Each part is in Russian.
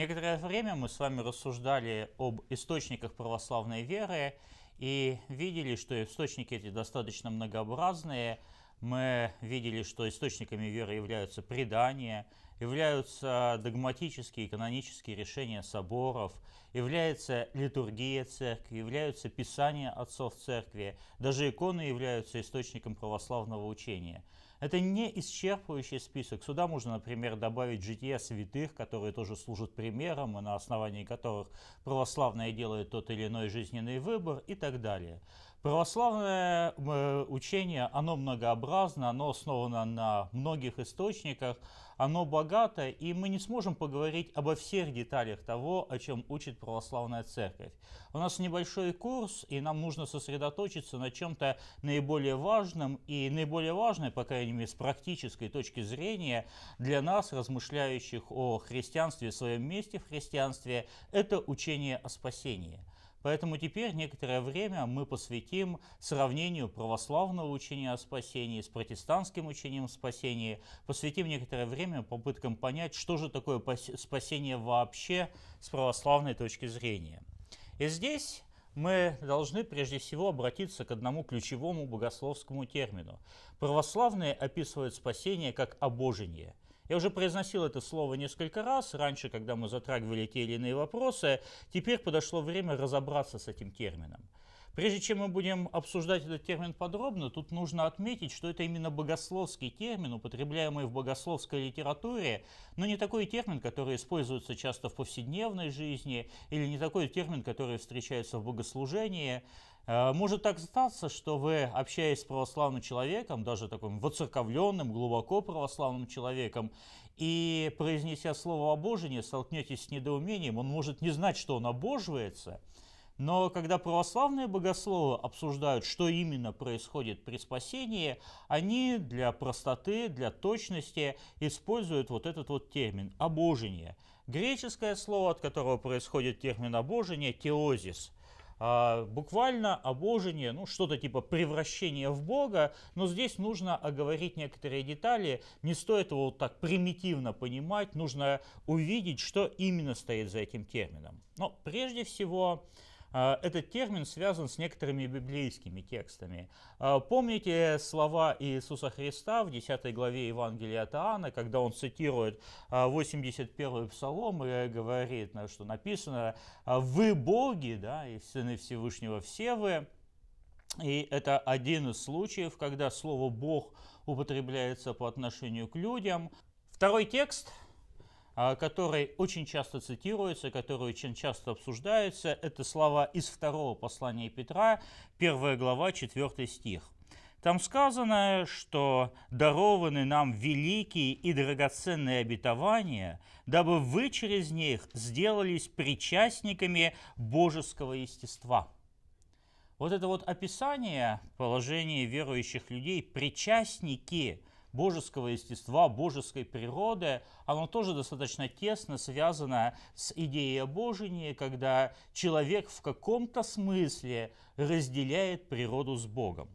Некоторое время мы с вами рассуждали об источниках православной веры и видели, что источники эти достаточно многообразные. Мы видели, что источниками веры являются предания, являются догматические и канонические решения соборов, является литургия церкви, являются писания отцов церкви, даже иконы являются источником православного учения – это не исчерпывающий список. Сюда можно, например, добавить жития святых, которые тоже служат примером, и на основании которых православные делают тот или иной жизненный выбор и так далее. Православное э, учение, оно многообразно, оно основано на многих источниках, оно богато, и мы не сможем поговорить обо всех деталях того, о чем учит православная церковь. У нас небольшой курс, и нам нужно сосредоточиться на чем-то наиболее важном, и наиболее важное, по крайней мере, с практической точки зрения, для нас, размышляющих о христианстве в своем месте в христианстве, это учение о спасении – Поэтому теперь некоторое время мы посвятим сравнению православного учения о спасении с протестантским учением о спасении, посвятим некоторое время попыткам понять, что же такое спасение вообще с православной точки зрения. И здесь мы должны прежде всего обратиться к одному ключевому богословскому термину. Православные описывают спасение как обожение. Я уже произносил это слово несколько раз раньше, когда мы затрагивали те или иные вопросы. Теперь подошло время разобраться с этим термином. Прежде чем мы будем обсуждать этот термин подробно, тут нужно отметить, что это именно богословский термин, употребляемый в богословской литературе, но не такой термин, который используется часто в повседневной жизни, или не такой термин, который встречается в богослужении. Э, может так статься, что вы, общаясь с православным человеком, даже таким воцерковленным, глубоко православным человеком, и произнеся слово «обожение», столкнетесь с недоумением, он может не знать, что он обоживается, но когда православные богословы обсуждают, что именно происходит при спасении, они для простоты, для точности используют вот этот вот термин «обожение». Греческое слово, от которого происходит термин «обожение» – «теозис». А, буквально обожение, ну что-то типа превращения в Бога, но здесь нужно оговорить некоторые детали, не стоит его вот так примитивно понимать, нужно увидеть, что именно стоит за этим термином. Но прежде всего а, этот термин связан с некоторыми библейскими текстами. А, помните слова Иисуса Христа в 10 главе Евангелия от Иоанна, когда он цитирует 81 а, псалом и говорит, что написано «Вы боги, да, и сыны Всевышнего все вы». И это один из случаев, когда слово «бог» употребляется по отношению к людям. Второй текст – а, который очень часто цитируется, который очень часто обсуждается. Это слова из второго послания Петра, первая глава, четвертый стих. Там сказано, что дарованы нам великие и драгоценные обетования, дабы вы через них сделались причастниками божеского естества. Вот это вот описание положения верующих людей, причастники – божеского естества, божеской природы, оно тоже достаточно тесно связано с идеей обожения, когда человек в каком-то смысле разделяет природу с Богом.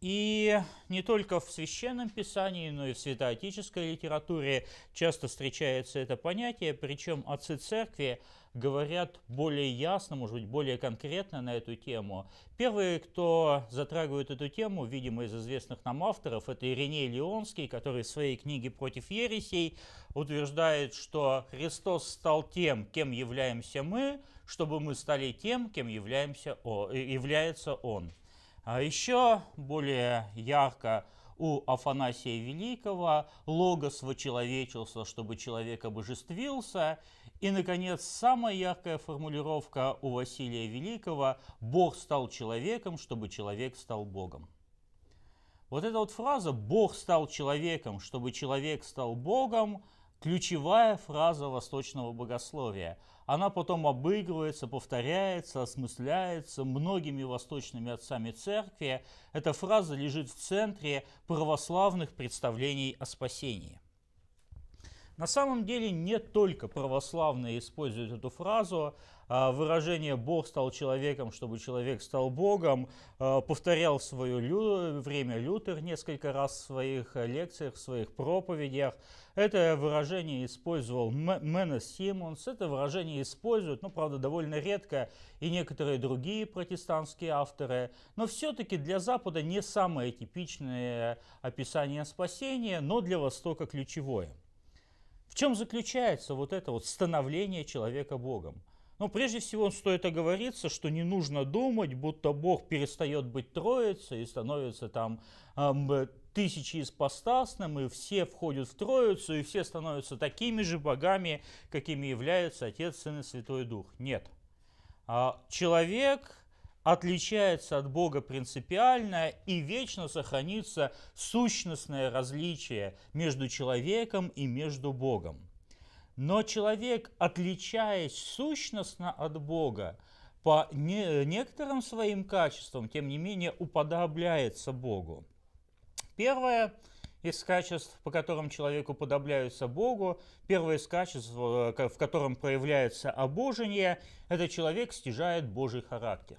И не только в священном писании, но и в святоотеческой литературе часто встречается это понятие, причем отцы церкви – говорят более ясно, может быть, более конкретно на эту тему. Первые, кто затрагивает эту тему, видимо, из известных нам авторов, это Ириней Леонский, который в своей книге «Против ересей» утверждает, что Христос стал тем, кем являемся мы, чтобы мы стали тем, кем являемся, о, э, является Он. А еще более ярко у Афанасия Великого «Логос вочеловечился, чтобы человек обожествился», и, наконец, самая яркая формулировка у Василия Великого «Бог стал человеком, чтобы человек стал Богом». Вот эта вот фраза «Бог стал человеком, чтобы человек стал Богом» ключевая фраза восточного богословия. Она потом обыгрывается, повторяется, осмысляется многими восточными отцами церкви. Эта фраза лежит в центре православных представлений о спасении – на самом деле не только православные используют эту фразу. А выражение «Бог стал человеком, чтобы человек стал Богом» а, повторял в свое время Лютер несколько раз в своих лекциях, в своих проповедях. Это выражение использовал Мена Симмонс. Это выражение используют, ну, правда, довольно редко и некоторые другие протестантские авторы. Но все-таки для Запада не самое типичное описание спасения, но для Востока ключевое чем заключается вот это вот становление человека Богом? Ну, прежде всего, стоит оговориться, что не нужно думать, будто Бог перестает быть Троицей и становится там эм, тысячи ипостасным, и все входят в Троицу, и все становятся такими же богами, какими являются Отец, Сын и Святой Дух. Нет. А человек отличается от Бога принципиально и вечно сохранится сущностное различие между человеком и между Богом. Но человек, отличаясь сущностно от Бога, по не, некоторым своим качествам, тем не менее, уподобляется Богу. Первое из качеств, по которым человеку уподобляется Богу, первое из качеств, э, в котором проявляется обожение, это человек стяжает Божий характер.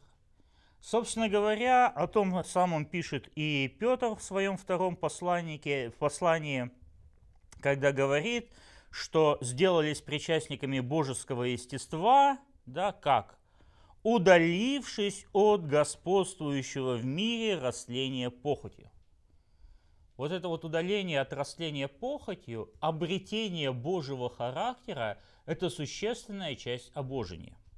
Собственно говоря, о том самом пишет и Петр в своем втором посланнике, в послании, когда говорит, что сделались причастниками божеского естества, да, как? удалившись от господствующего в мире растления похотью. Вот это вот удаление от растления похотью, обретение Божьего характера – это существенная часть обожения –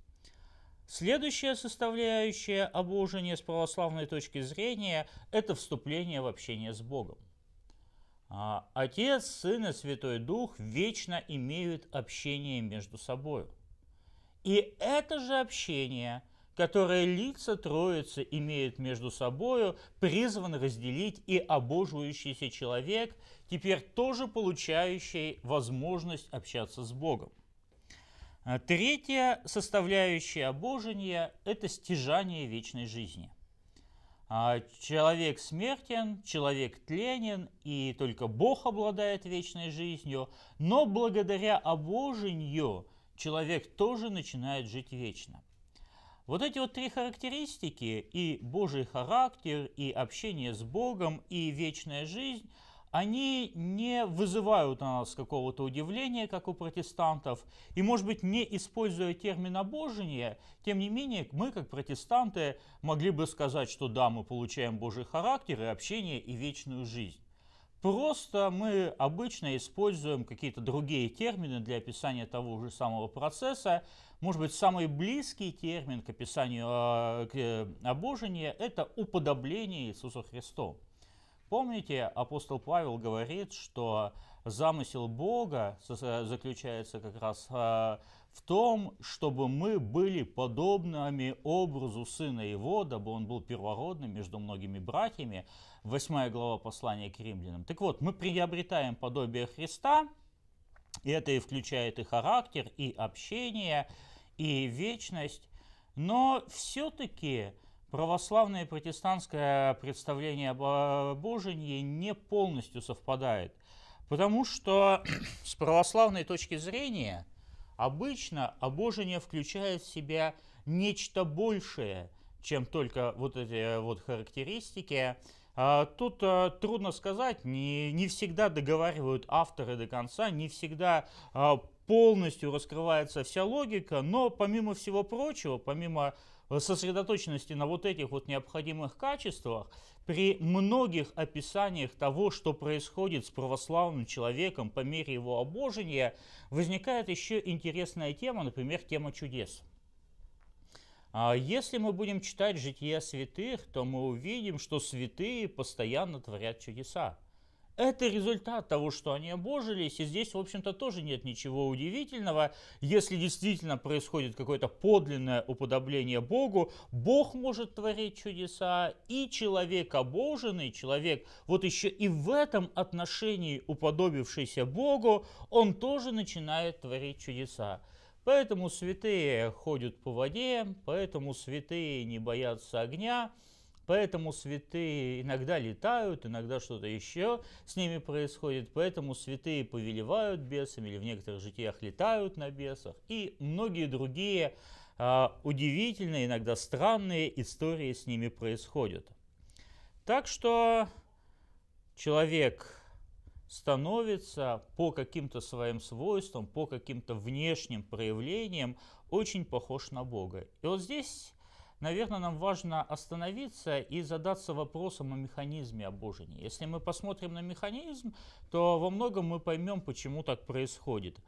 Следующая составляющая обожения с православной точки зрения – это вступление в общение с Богом. А, Отец, Сын и Святой Дух вечно имеют общение между собой. И это же общение, которое лица Троицы имеют между собой, призван разделить и обоживающийся человек, теперь тоже получающий возможность общаться с Богом. А Третья составляющая обожения – это стяжание вечной жизни. А человек смертен, человек тленен, и только Бог обладает вечной жизнью, но благодаря обожению человек тоже начинает жить вечно. Вот эти вот три характеристики – и Божий характер, и общение с Богом, и вечная жизнь – они не вызывают у нас какого-то удивления, как у протестантов, и, может быть, не используя термин «обожение», тем не менее, мы, как протестанты, могли бы сказать, что да, мы получаем Божий характер и общение, и вечную жизнь. Просто мы обычно используем какие-то другие термины для описания того же самого процесса. Может быть, самый близкий термин к описанию э, э, обожения – это уподобление Иисуса Христом. Помните, апостол Павел говорит, что замысел Бога заключается как раз а, в том, чтобы мы были подобными образу Сына Его, дабы Он был первородным между многими братьями. Восьмая глава послания к римлянам. Так вот, мы приобретаем подобие Христа, и это и включает и характер, и общение, и вечность, но все-таки – Православное и протестантское представление об обожении э, не полностью совпадает, потому что с православной точки зрения обычно обожение включает в себя нечто большее, чем только вот эти вот характеристики. А тут э, трудно сказать, не, не всегда договаривают авторы до конца, не всегда э, полностью раскрывается вся логика, но помимо всего прочего, помимо Э, сосредоточенности на вот этих вот необходимых качествах, при многих описаниях того, что происходит с православным человеком по мере его обожения, возникает еще интересная тема, например, тема чудес. А если мы будем читать жития святых, то мы увидим, что святые постоянно творят чудеса это результат того, что они обожились, и здесь, в общем-то, тоже нет ничего удивительного. Если действительно происходит какое-то подлинное уподобление Богу, Бог может творить чудеса, и человек обоженный, человек вот еще и в этом отношении уподобившийся Богу, он тоже начинает творить чудеса. Поэтому святые ходят по воде, поэтому святые не боятся огня, Поэтому святые иногда летают, иногда что-то еще с ними происходит. Поэтому святые повелевают бесами или в некоторых житиях летают на бесах. И многие другие э, удивительные, иногда странные истории с ними происходят. Так что человек становится по каким-то своим свойствам, по каким-то внешним проявлениям очень похож на Бога. И вот здесь наверное, нам важно остановиться и задаться вопросом о механизме обожения. Если мы посмотрим на механизм, то во многом мы поймем, почему так происходит.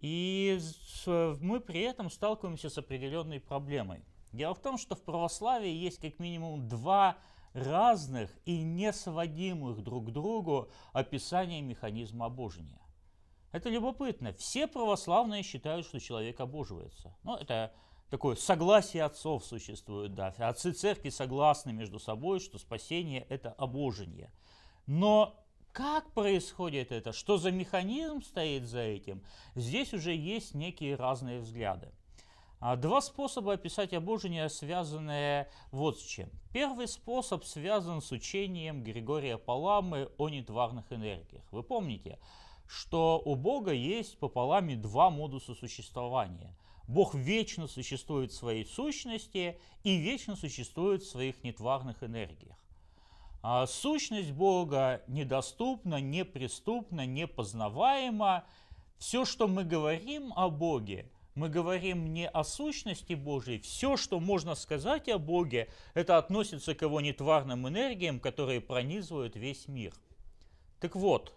И мы при этом сталкиваемся с определенной проблемой. Дело в том, что в православии есть как минимум два разных и несводимых друг к другу описания механизма обожения. Это любопытно. Все православные считают, что человек обоживается. Но это такое согласие отцов существует, да. Отцы церкви согласны между собой, что спасение – это обожение. Но как происходит это, что за механизм стоит за этим, здесь уже есть некие разные взгляды. А, два способа описать обожение, связанные вот с чем. Первый способ связан с учением Григория Паламы о нетварных энергиях. Вы помните, что у Бога есть по Паламе два модуса существования. Бог вечно существует в своей сущности и вечно существует в своих нетварных энергиях. А сущность Бога недоступна, неприступна, непознаваема. Все, что мы говорим о Боге, мы говорим не о сущности Божьей. Все, что можно сказать о Боге, это относится к его нетварным энергиям, которые пронизывают весь мир. Так вот,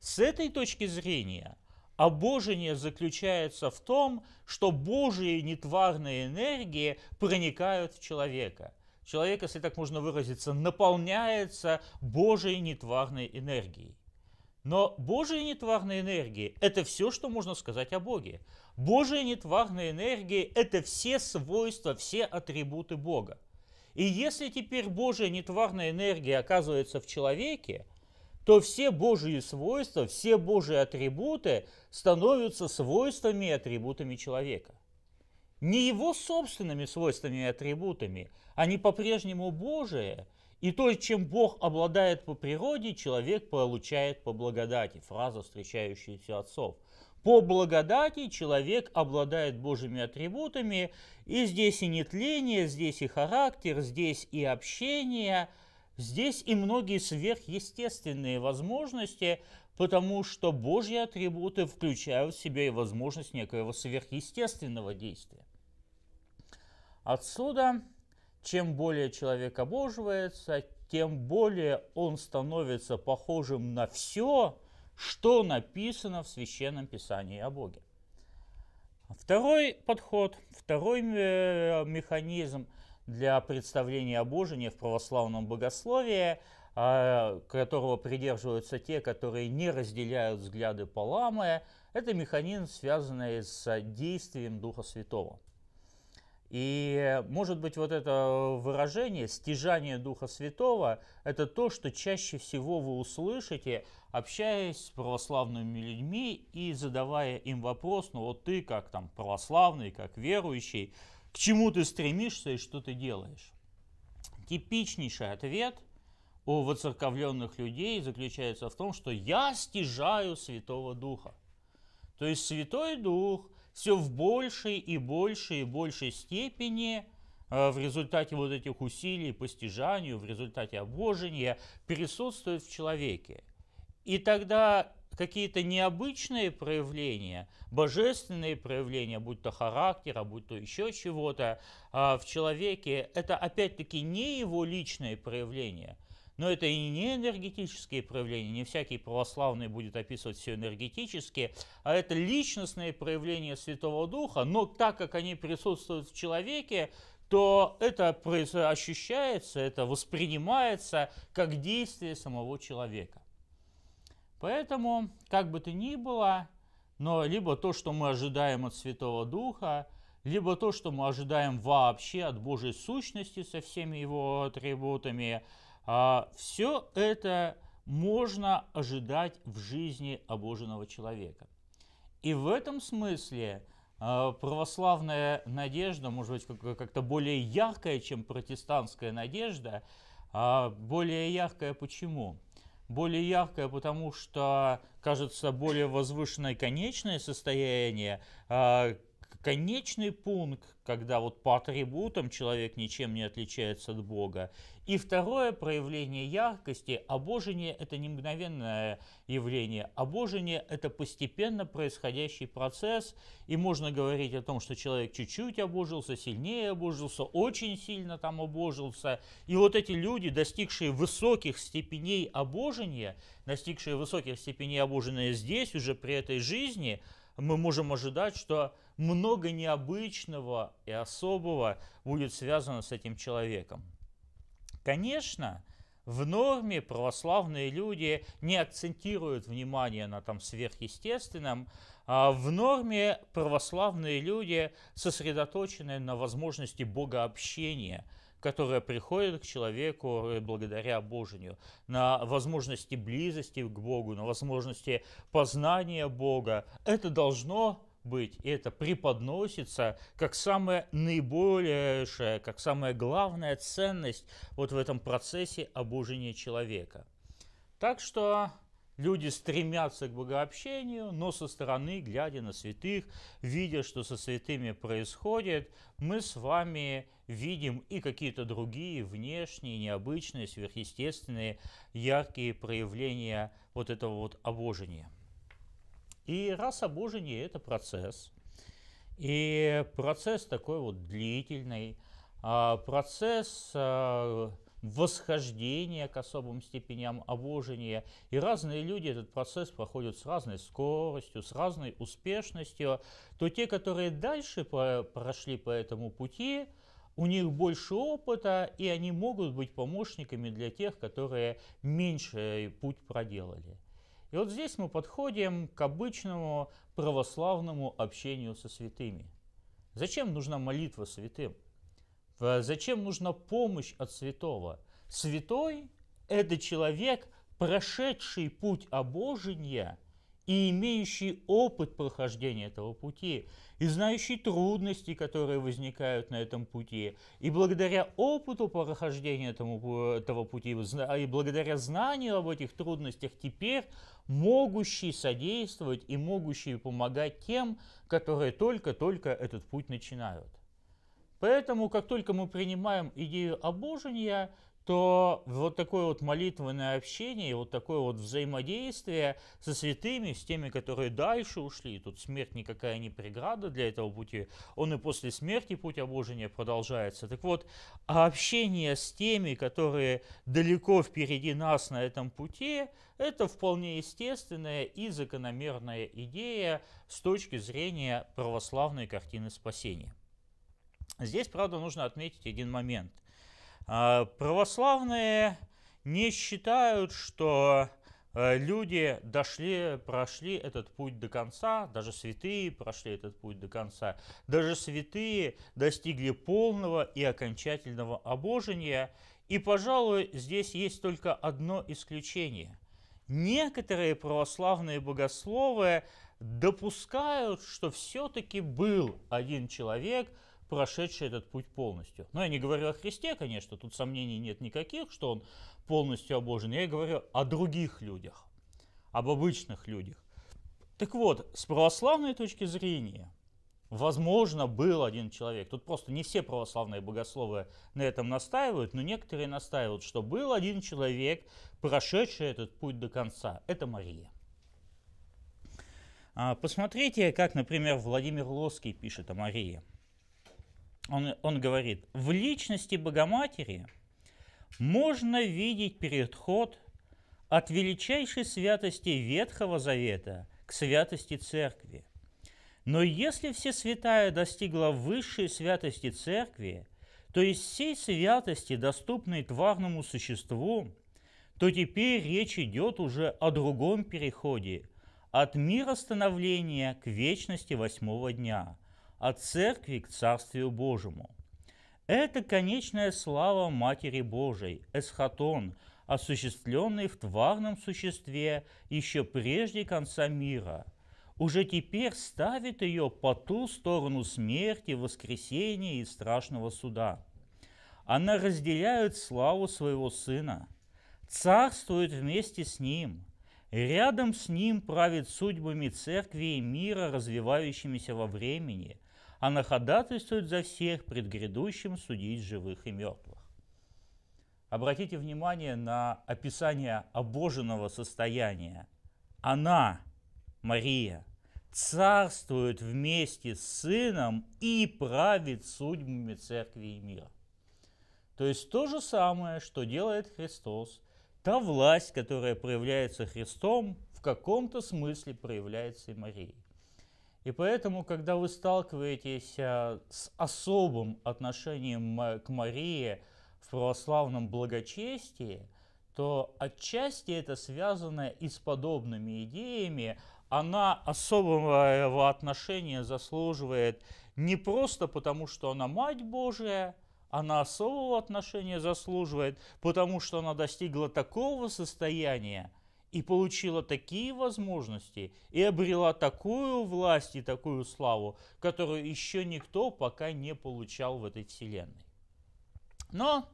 с этой точки зрения – Обожение заключается в том, что Божьи нетварные энергии проникают в человека. Человек, если так можно выразиться, наполняется Божьей нетварной энергией. Но Божья нетварные энергии — это все, что можно сказать о Боге. Божья нетварные энергии — это все свойства, все атрибуты Бога. И если теперь Божья нетварная энергия оказывается в человеке – то все Божьи свойства, все Божьи атрибуты становятся свойствами и атрибутами человека. Не его собственными свойствами и атрибутами, они по-прежнему Божие, и то, чем Бог обладает по природе, человек получает по благодати. Фраза, встречающаяся отцов. По благодати человек обладает Божьими атрибутами, и здесь и нетление, здесь и характер, здесь и общение – Здесь и многие сверхъестественные возможности, потому что Божьи атрибуты включают в себя и возможность некоего сверхъестественного действия. Отсюда, чем более человек обоживается, тем более он становится похожим на все, что написано в Священном Писании о Боге. Второй подход, второй э, механизм – для представления обожения в православном богословии, а, которого придерживаются те, которые не разделяют взгляды Паламы, это механизм, связанный с действием Духа Святого. И, может быть, вот это выражение «стяжание Духа Святого» — это то, что чаще всего вы услышите, общаясь с православными людьми и задавая им вопрос, ну вот ты как там православный, как верующий, к чему ты стремишься и что ты делаешь. Типичнейший ответ у воцерковленных людей заключается в том, что я стяжаю Святого Духа. То есть Святой Дух все в большей и большей и большей степени э, в результате вот этих усилий по стяжанию, в результате обожения присутствует в человеке. И тогда какие-то необычные проявления, божественные проявления, будь то характера, будь то еще чего-то а, в человеке, это опять-таки не его личные проявления, но это и не энергетические проявления, не всякий православный будет описывать все энергетически, а это личностные проявления Святого Духа, но так как они присутствуют в человеке, то это ощущается, это воспринимается как действие самого человека. Поэтому, как бы то ни было, но либо то, что мы ожидаем от Святого Духа, либо то, что мы ожидаем вообще от Божьей сущности со всеми его атрибутами, а, все это можно ожидать в жизни обоженного человека. И в этом смысле а, православная надежда, может быть, как-то более яркая, чем протестантская надежда. А, более яркая почему? более яркое, потому что кажется более возвышенное конечное состояние, а, конечный пункт, когда вот по атрибутам человек ничем не отличается от Бога. И второе проявление яркости. Обожение а – это не мгновенное явление. Обожение а – это постепенно происходящий процесс. И можно говорить о том, что человек чуть-чуть обожился, сильнее обожился, очень сильно там обожился. И вот эти люди, достигшие высоких степеней обожения, достигшие высоких степеней обожения здесь, уже при этой жизни, мы можем ожидать, что много необычного и особого будет связано с этим человеком. Конечно, в норме православные люди не акцентируют внимание на там сверхъестественном, а в норме православные люди сосредоточены на возможности богообщения, которая приходит к человеку э, благодаря Божию, на возможности близости к Богу, на возможности познания Бога. Это должно быть, и это преподносится как самая наибольшая, как самая главная ценность вот в этом процессе обожения человека. Так что люди стремятся к богообщению, но со стороны, глядя на святых, видя, что со святыми происходит, мы с вами видим и какие-то другие внешние, необычные, сверхъестественные, яркие проявления вот этого вот обожения. И раз обожение – это процесс. И процесс такой вот длительный, а, процесс а, восхождения к особым степеням обожения. И разные люди этот процесс проходят с разной скоростью, с разной успешностью. То те, которые дальше прошли по этому пути, у них больше опыта, и они могут быть помощниками для тех, которые меньше путь проделали. И вот здесь мы подходим к обычному православному общению со святыми. Зачем нужна молитва святым? Зачем нужна помощь от святого? Святой – это человек, прошедший путь обожения и имеющий опыт прохождения этого пути, и знающий трудности, которые возникают на этом пути. И благодаря опыту прохождения этому, этого пути, и благодаря знанию об этих трудностях, теперь могущий содействовать и могущий помогать тем, которые только-только этот путь начинают. Поэтому, как только мы принимаем идею обожения, то вот такое вот молитвенное общение, вот такое вот взаимодействие со святыми, с теми, которые дальше ушли, тут смерть никакая не преграда для этого пути, он и после смерти путь обожения продолжается. Так вот, общение с теми, которые далеко впереди нас на этом пути, это вполне естественная и закономерная идея с точки зрения православной картины спасения. Здесь, правда, нужно отметить один момент – а, православные не считают, что э, люди дошли, прошли этот путь до конца, даже святые прошли этот путь до конца, даже святые достигли полного и окончательного обожения. И, пожалуй, здесь есть только одно исключение. Некоторые православные богословы допускают, что все-таки был один человек – прошедший этот путь полностью. Но ну, я не говорю о Христе, конечно, тут сомнений нет никаких, что он полностью обожен. Я говорю о других людях, об обычных людях. Так вот, с православной точки зрения, возможно, был один человек. Тут просто не все православные богословы на этом настаивают, но некоторые настаивают, что был один человек, прошедший этот путь до конца. Это Мария. А, посмотрите, как, например, Владимир Лоский пишет о Марии он, он говорит, в личности Богоматери можно видеть переход от величайшей святости Ветхого Завета к святости Церкви. Но если все святая достигла высшей святости Церкви, то из всей святости, доступной тварному существу, то теперь речь идет уже о другом переходе, от мира становления к вечности восьмого дня – от церкви к Царствию Божьему. Это конечная слава Матери Божией, эсхатон, осуществленный в тварном существе еще прежде конца мира, уже теперь ставит ее по ту сторону смерти, воскресения и страшного суда. Она разделяет славу своего Сына, царствует вместе с Ним, рядом с Ним правит судьбами церкви и мира, развивающимися во времени – она а ходатайствует за всех пред грядущим судить живых и мертвых. Обратите внимание на описание обоженного состояния. Она, Мария, царствует вместе с Сыном и правит судьбами Церкви и мира. То есть то же самое, что делает Христос, та власть, которая проявляется Христом, в каком-то смысле проявляется и Марией. И поэтому, когда вы сталкиваетесь а, с особым отношением к Марии в православном благочестии, то отчасти это связано и с подобными идеями. Она особого отношения заслуживает не просто потому, что она Мать Божия, она особого отношения заслуживает, потому что она достигла такого состояния, и получила такие возможности, и обрела такую власть и такую славу, которую еще никто пока не получал в этой вселенной. Но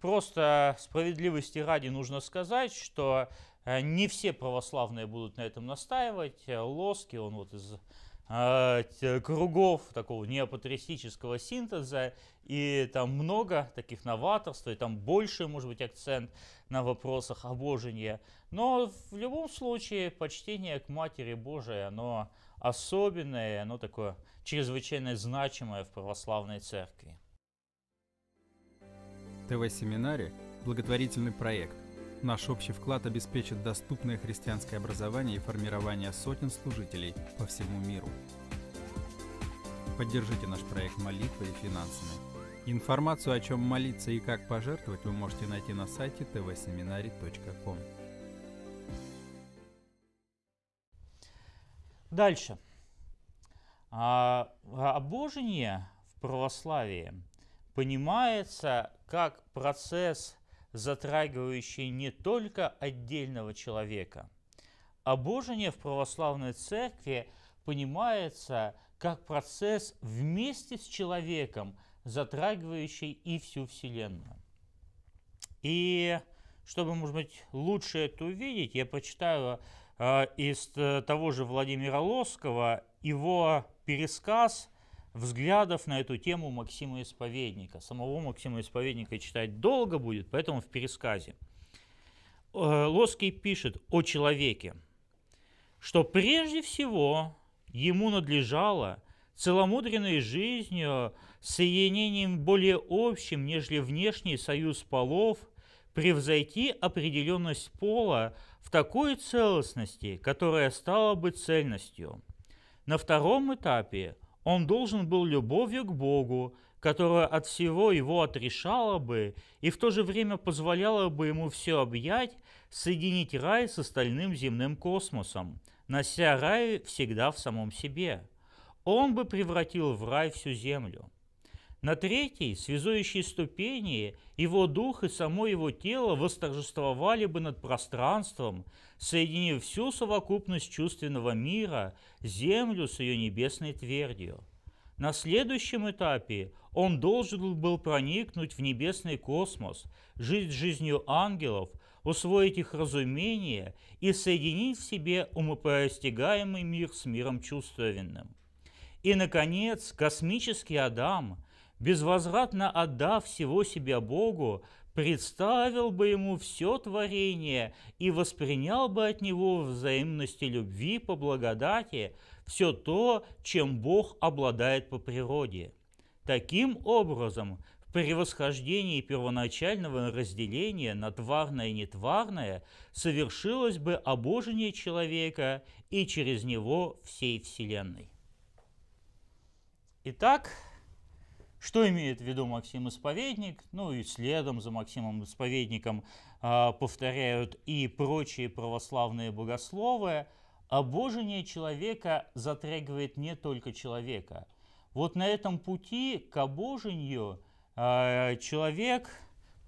просто справедливости ради нужно сказать, что э, не все православные будут на этом настаивать. Э, Лоски, он вот из а, кругов такого неопатристического синтеза, и там много таких новаторств, и там больше, может быть, акцент на вопросах обожения. Но в любом случае почтение к Матери Божией, оно особенное, оно такое чрезвычайно значимое в православной церкви. ТВ-семинаре – благотворительный проект Наш общий вклад обеспечит доступное христианское образование и формирование сотен служителей по всему миру. Поддержите наш проект молитвой и финансами. Информацию о чем молиться и как пожертвовать вы можете найти на сайте tvseminary.com. Дальше. А, а обожение в православии понимается как процесс затрагивающие не только отдельного человека. Обожение в православной церкви понимается как процесс вместе с человеком, затрагивающий и всю Вселенную. И чтобы, может быть, лучше это увидеть, я прочитаю э, из э, того же Владимира Лоскова его пересказ – взглядов на эту тему Максима Исповедника. Самого Максима Исповедника читать долго будет, поэтому в пересказе. Э, Лоский пишет о человеке, что прежде всего ему надлежало целомудренной жизнью, соединением более общим, нежели внешний союз полов, превзойти определенность пола в такой целостности, которая стала бы цельностью. На втором этапе – он должен был любовью к Богу, которая от всего его отрешала бы и в то же время позволяла бы ему все объять, соединить рай с остальным земным космосом, нося рай всегда в самом себе. Он бы превратил в рай всю землю. На третьей, связующей ступени, его дух и само его тело восторжествовали бы над пространством, соединив всю совокупность чувственного мира, землю с ее небесной твердью. На следующем этапе он должен был проникнуть в небесный космос, жить жизнью ангелов, усвоить их разумение и соединить в себе умопостигаемый мир с миром чувственным. И, наконец, космический Адам – безвозвратно отдав всего себя Богу, представил бы ему все творение и воспринял бы от него в взаимности любви по благодати все то, чем Бог обладает по природе. Таким образом, в превосхождении первоначального разделения на тварное и нетварное совершилось бы обожение человека и через него всей Вселенной. Итак, что имеет в виду Максим Исповедник? Ну и следом за Максимом Исповедником э, повторяют и прочие православные богословы. Обожение человека затрагивает не только человека. Вот на этом пути к обожению э, человек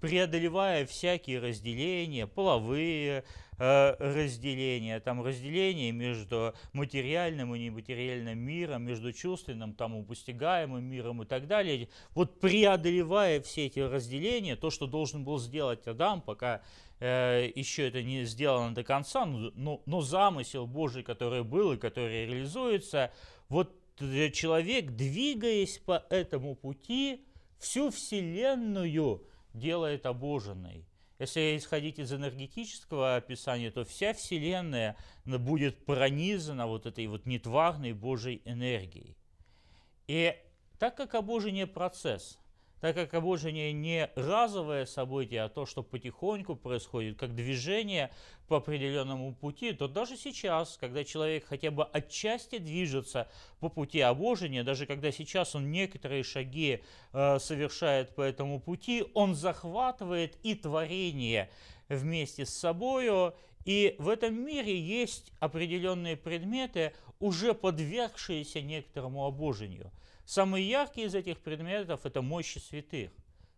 преодолевая всякие разделения, половые э, разделения, там разделения между материальным и нематериальным миром, между чувственным, там упостигаемым миром и так далее. Вот преодолевая все эти разделения, то, что должен был сделать Адам, пока э, еще это не сделано до конца, но, ну, но ну, ну, замысел Божий, который был и который реализуется, вот э, человек, двигаясь по этому пути, всю Вселенную – делает обоженной. Если исходить из энергетического описания, то вся Вселенная будет пронизана вот этой вот нетварной Божьей энергией. И так как обожение – процесс, так как обожение не разовое событие, а то, что потихоньку происходит, как движение по определенному пути, то даже сейчас, когда человек хотя бы отчасти движется по пути обожения, даже когда сейчас он некоторые шаги э, совершает по этому пути, он захватывает и творение вместе с собою, и в этом мире есть определенные предметы, уже подвергшиеся некоторому обожению – Самый яркий из этих предметов – это мощи святых.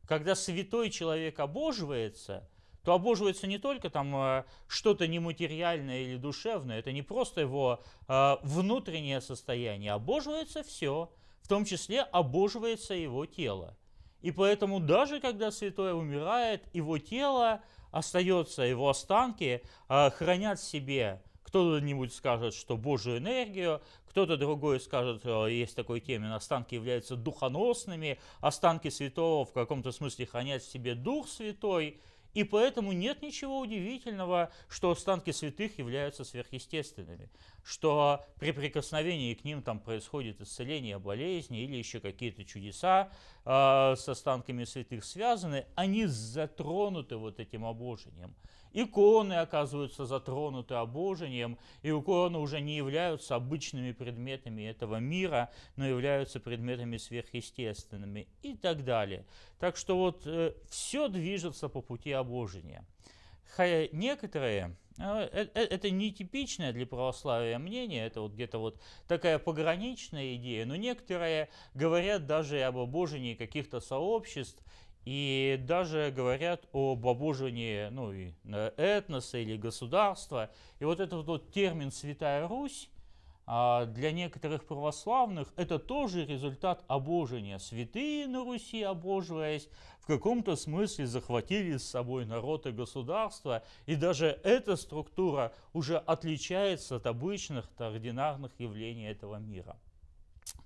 Когда святой человек обоживается, то обоживается не только там э, что-то нематериальное или душевное, это не просто его э, внутреннее состояние, обоживается все, в том числе обоживается его тело. И поэтому даже когда святой умирает, его тело остается, его останки э, хранят в себе кто-нибудь скажет, что Божью энергию, кто-то другой скажет, «Э, есть такой термин, останки являются духоносными, останки святого в каком-то смысле хранят в себе Дух Святой, и поэтому нет ничего удивительного, что останки святых являются сверхъестественными, что при прикосновении к ним там происходит исцеление болезни или еще какие-то чудеса э, с останками святых связаны, они затронуты вот этим обожением – Иконы оказываются затронуты обожением, и иконы уже не являются обычными предметами этого мира, но являются предметами сверхъестественными и так далее. Так что вот э, все движется по пути обожения. Хотя некоторые, э, э, э, это нетипичное для православия мнение, это вот где-то вот такая пограничная идея, но некоторые говорят даже об обожении каких-то сообществ и даже говорят об обожении ну, и этноса или государства. И вот этот вот термин «Святая Русь» а, для некоторых православных это тоже результат обожения. Святые на Руси, обоживаясь, в каком-то смысле захватили с собой народ и государство, и даже эта структура уже отличается от обычных, от ординарных явлений этого мира.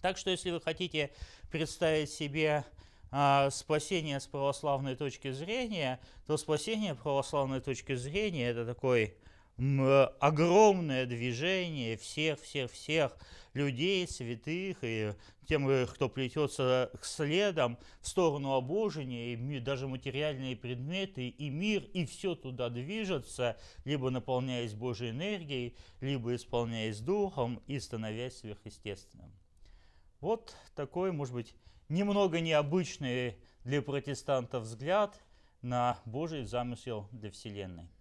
Так что, если вы хотите представить себе а, спасение с православной точки зрения, то спасение православной точки зрения это такой э, огромное движение всех-всех-всех людей, святых и тем, э, кто плетется к следам в сторону обожения, и даже материальные предметы, и мир, и все туда движется, либо наполняясь Божьей энергией, либо исполняясь Духом и становясь сверхъестественным. Вот такой, может быть, немного необычный для протестантов взгляд на Божий замысел для Вселенной.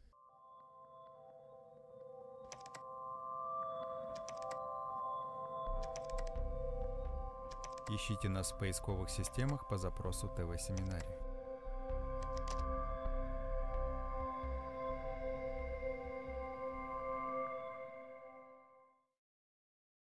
Ищите нас в поисковых системах по запросу ТВ-семинария.